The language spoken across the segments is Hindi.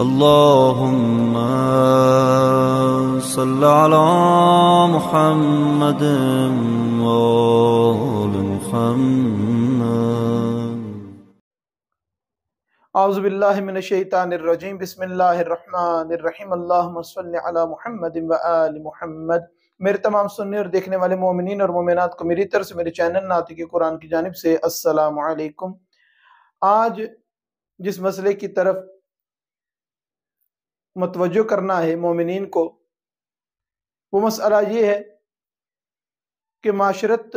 اللهم صل على محمد وآل محمد أعوذ بالله من الشيطان الرجيم بسم الله الرحمن الرحيم اللهم صل على محمد وآل محمد मेरे तमाम सुनने और देखने वाले मोमिन और मोमिनत को मेरी तरफ से मेरे चैनल नाती के कुरान की जानब से अस्सलाम वालेकुम आज जिस मसले की तरफ मतवज करना है मोमिन को वो मसला ये है कि माशरत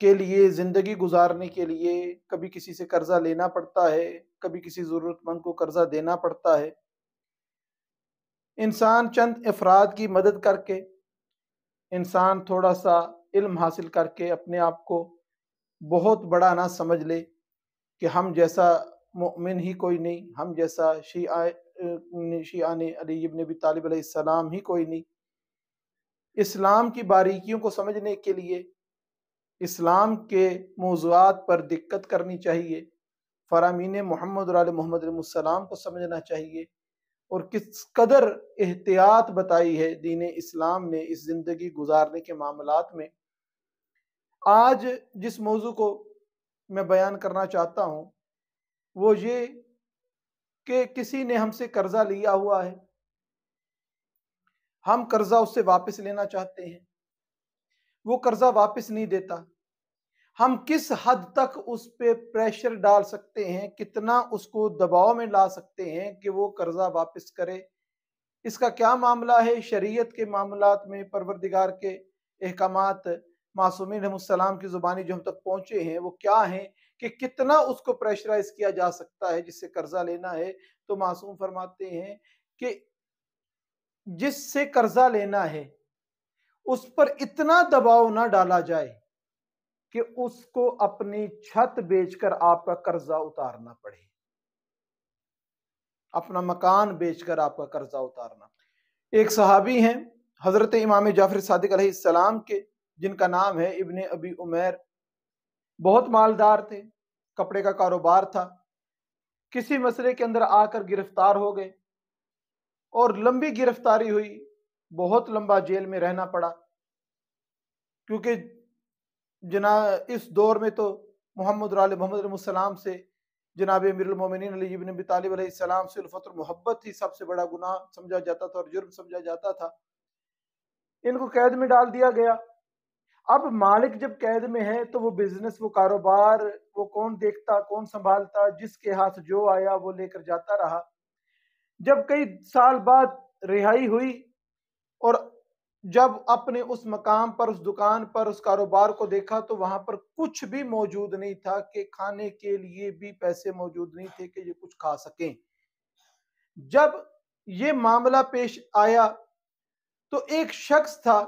के लिए ज़िंदगी गुजारने के लिए कभी किसी से कर्ज़ा लेना पड़ता है कभी किसी ज़रूरतमंद को कर्ज़ा देना पड़ता है इंसान चंद अफराद की मदद करके इंसान थोड़ा सा इल्म हासिल करके अपने आप को बहुत बड़ा ना समझ ले कि हम जैसा मोमिन ही कोई नहीं हम जैसा शी शिया अली इबन भी तालिब सलाम ही कोई नहीं इस्लाम की बारीकियों को समझने के लिए इस्लाम के मौजूद पर दिक्कत करनी चाहिए फ़रामीन मोहम्मद मोहम्मद को समझना चाहिए और किस कदर एहतियात बताई है दीन इस्लाम ने इस ज़िंदगी गुजारने के मामला में आज जिस मौजू को मैं बयान करना चाहता हूँ वो ये कि किसी ने हमसे कर्जा लिया हुआ है हम कर्जा उससे वापस लेना चाहते हैं वो कर्जा वापस नहीं देता हम किस हद तक उस पर प्रेशर डाल सकते हैं कितना उसको दबाव में ला सकते हैं कि वो कर्जा वापस करे इसका क्या मामला है शरीयत के मामला में परवरदिगार के अहकाम मासूमिन की ज़ुबानी जो हम तक पहुंचे हैं वो क्या हैं कि कितना उसको प्रेशराइज किया जा सकता है जिससे कर्जा लेना है तो मासूम फरमाते हैं कि जिससे कर्जा लेना है उस पर इतना दबाव ना डाला जाए कि उसको अपनी छत बेचकर आपका कर्जा उतारना पड़े अपना मकान बेचकर आपका कर्जा उतारना एक सहाबी हैं हजरत इमाम जाफर सादिक सलाम के जिनका नाम है इबन अबी उमेर बहुत मालदार थे कपड़े का कारोबार था किसी मसले के अंदर आकर गिरफ्तार हो गए और लंबी गिरफ्तारी हुई बहुत लंबा जेल में रहना पड़ा क्योंकि जना इस दौर में तो मोहम्मद मोहम्मद से जनाब अमीरमिन अलीबिन से उल्फत मोहब्बत ही सबसे बड़ा गुनाह समझा जाता था और जुर्म समझा जाता था इनको कैद में डाल दिया गया अब मालिक जब कैद में है तो वो बिजनेस वो कारोबार वो कौन देखता कौन संभालता जिसके हाथ जो आया वो लेकर जाता रहा जब कई साल बाद रिहाई हुई और जब अपने उस मकाम पर उस दुकान पर उस कारोबार को देखा तो वहां पर कुछ भी मौजूद नहीं था कि खाने के लिए भी पैसे मौजूद नहीं थे कि ये कुछ खा सकें जब ये मामला पेश आया तो एक शख्स था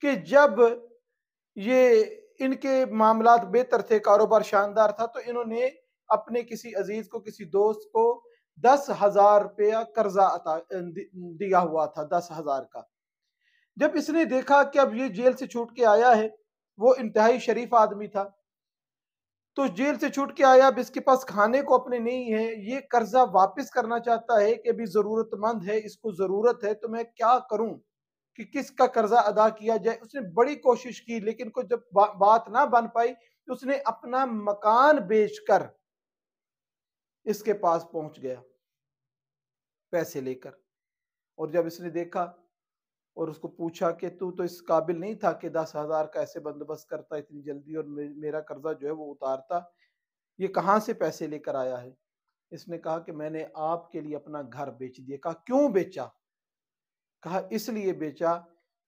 कि जब ये इनके मामला बेहतर थे कारोबार शानदार था तो इन्होंने अपने किसी अजीज को किसी दोस्त को दस हजार रुपया कर्जा अता दिया हुआ था दस हजार का जब इसने देखा कि अब ये जेल से छूट के आया है वो इंतहाई शरीफ आदमी था तो जेल से छूट के आया अब इसके पास खाने को अपने नहीं है ये कर्जा वापस करना चाहता है कि अभी जरूरतमंद है इसको जरूरत है तो मैं क्या करूं कि किसका कर्जा अदा किया जाए उसने बड़ी कोशिश की लेकिन कुछ जब बा, बात ना बन पाई तो उसने अपना मकान बेचकर इसके पास पहुंच गया पैसे लेकर और जब इसने देखा और उसको पूछा कि तू तो इस काबिल नहीं था कि दस हजार का ऐसे बंदोबस्त करता इतनी जल्दी और मेरा कर्जा जो है वो उतारता ये कहाँ से पैसे लेकर आया है इसने कहा कि मैंने आपके लिए अपना घर बेच दिया कहा क्यों बेचा कहा इसलिए बेचा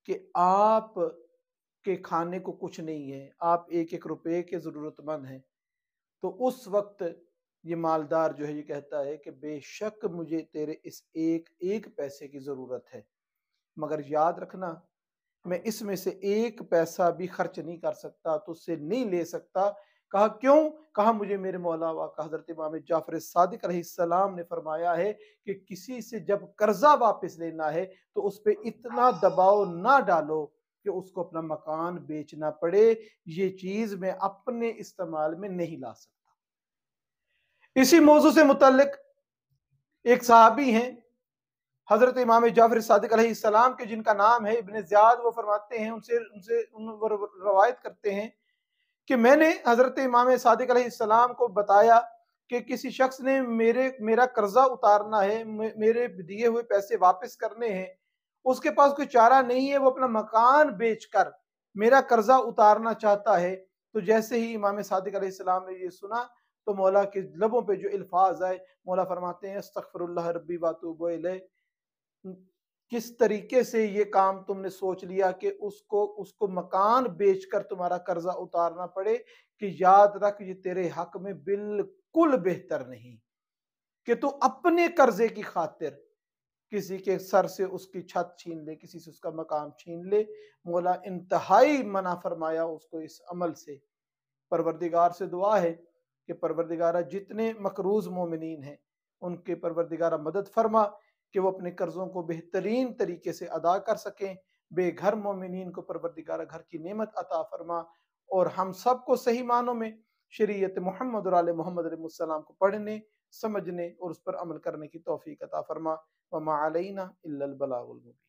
कि आप के खाने को कुछ नहीं है आप एक एक रुपए के ज़रूरतमंद हैं तो उस वक्त ये मालदार जो है ये कहता है कि बेशक मुझे तेरे इस एक एक पैसे की ज़रूरत है मगर याद रखना मैं इसमें से एक पैसा भी खर्च नहीं कर सकता तुझसे नहीं ले सकता कहा क्यों कहा मुझे मेरे मौला का हजरत इमाम जाफर सादिक सलाम ने फरमाया है कि किसी से जब कर्जा वापस लेना है तो उस पर इतना दबाव ना डालो कि उसको अपना मकान बेचना पड़े ये चीज मैं अपने इस्तेमाल में नहीं ला सकता इसी मौजू से मुतलक एक साहबी हैं हजरत इमाम जाफर सदक सलाम के जिनका नाम है इबन ज्याद वो फरमाते हैं उनसे उनसे उन रवायत करते हैं कि मैंने हज़रत इमाम सदक सलाम को बताया कि किसी शख्स ने मेरे मेरा कर्जा उतारना है मेरे दिए हुए पैसे वापस करने हैं उसके पास कोई चारा नहीं है वो अपना मकान बेचकर मेरा कर्जा उतारना चाहता है तो जैसे ही इमाम सदक सलाम ने यह सुना तो मौला के लबों पे जो अल्फाज आए मौला फरमाते हैं अस्तफ़र रबी वातुब किस तरीके से ये काम तुमने सोच लिया कि उसको उसको मकान बेचकर तुम्हारा कर्जा उतारना पड़े कि याद रख ये तेरे हक में बिल्कुल बेहतर नहीं कि तू अपने कर्जे की खातिर किसी के सर से उसकी छत छीन ले किसी से उसका मकान छीन ले मौला इंतहाई मना फरमाया उसको इस अमल से परवरदिगार से दुआ है कि परवरदिगारा जितने मकरूज मोमिन हैं उनके परवरदिगारा मदद फरमा कि वो अपने कर्जों को बेहतरीन तरीके से अदा कर सकें बेघर मोमिन को परवरदिगार घर की नेमत अता फरमा और हम सबको सही मानों में शरीयत मोहम्मद मोहम्मद को पढ़ने समझने और उस पर अमल करने की तोफ़ी अता फरमा वमा अलैना इल्लल बलागुल मुबीन